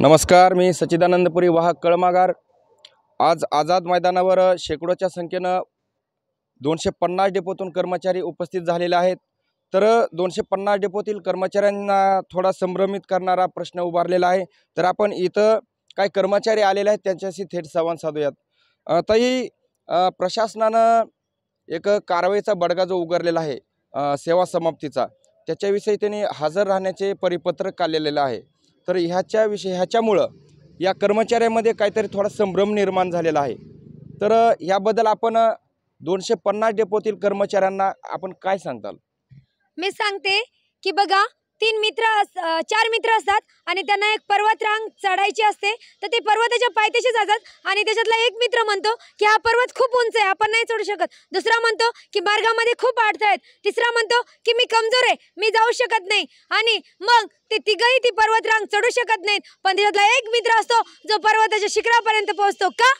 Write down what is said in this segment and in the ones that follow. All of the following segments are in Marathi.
नमस्कार मी सच्चिदानंदपुरी वाहक कळमागार आज आझाद मैदानावर शेकडोच्या संख्येनं दोनशे पन्नास डेपोतून कर्मचारी उपस्थित झालेले आहेत तर दोनशे पन्नास डेपोतील कर्मचाऱ्यांना थोडा संभ्रमित करणारा प्रश्न उभारलेला आहे तर आपण इथं काही कर्मचारी आलेले आहेत त्यांच्याशी थेट संवाद साधूयात तरी प्रशासनानं एक कारवाईचा बडगा जो उघडलेला आहे सेवा समाप्तीचा त्याच्याविषयी त्यांनी हजर राहण्याचे परिपत्रक काढलेलं आहे तर ह्याच्या विषय ह्याच्यामुळं या कर्मचाऱ्यामध्ये काहीतरी थोडा संभ्रम निर्माण झालेला आहे तर ह्याबद्दल आपण दोनशे पन्नास डेपोतील कर्मचाऱ्यांना आपण काय सांगताल मी सांगते की बघा तीन मित्र चार मित्र असतात आणि त्यांना एक पर्वत रांग चढायची असते तर ते पर्वताच्या पायथ्याशी जातात आणि त्याच्यातला एक मित्र म्हणतो की हा पर्वत खूप उंच आहे आपण नाही चढू शकत दुसरा म्हणतो की मार्गामध्ये खूप अडथळे आहेत तिसरा म्हणतो की मी कमजोर आहे मी जाऊ शकत नाही आणि मग ते तिघही ती पर्वत रांग चढू शकत नाहीत पण त्याच्यातला एक मित्र असतो जो पर्वताच्या शिखरापर्यंत पोहोचतो का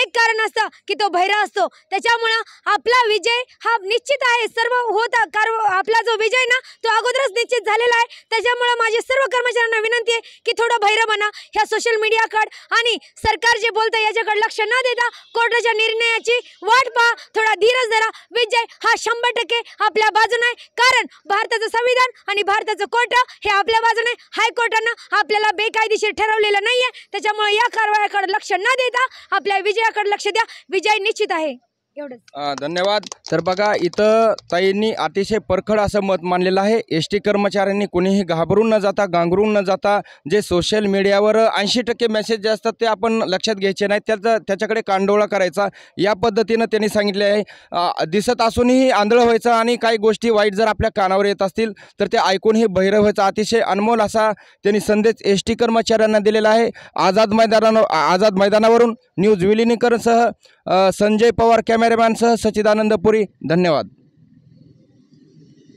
एक कारण असतं की तो भैरव असतो त्याच्यामुळं आपला विजय हा निश्चित आहे सर्व होत कार आपला जो विजय ना तो अगोदरच निश्चित झालेला आहे त्याच्यामुळं माझे सर्व कर्मचाऱ्यांना विनंती आहे की थोडं भैर बना ह्या सोशल मीडियाकडं आणि सरकार जे बोलतं याच्याकडे लक्ष न देता कोर्टाच्या निर्णयाची वाट पहा थोडा धीरज धरा विजय हा शंभर टक्के आपल्या बाजून आहे कारण भारताचं संविधान आणि भारताचं कोर्ट हे आपल्या बाजून आहे हायकोर्टानं आपल्याला बेकायदेशीर ठरवलेलं नाही आहे त्याच्यामुळे या कारवायाकडे लक्ष न देता आपल्या विजय कडे लक्ष द्या विजय निश्चित आहे धन्यवाद तर बघा इथं ताईंनी अतिशय परखड असं मत मानलेलं आहे एस टी कर्मचाऱ्यांनी कोणीही घाबरून न जाता गांगरून न जाता जे सोशल मीडियावर ऐंशी टक्के मेसेज जे असतात ते आपण लक्षात घ्यायचे नाही त्याचा त्याच्याकडे कांडोळा करायचा या पद्धतीनं त्यांनी सांगितले आहे दिसत असूनही आंधळ व्हायचं आणि काही गोष्टी वाईट जर आपल्या कानावर येत असतील तर ते ऐकूनही बहिरं व्हायचा अतिशय अनमोल असा त्यांनी संदेश एस टी कर्मचाऱ्यांना दिलेला आहे आझाद मैदानावर आझाद मैदानावरून न्यूज विलिनीकरणसह संजय पवार सह सचिदानंद पुरी धन्यवाद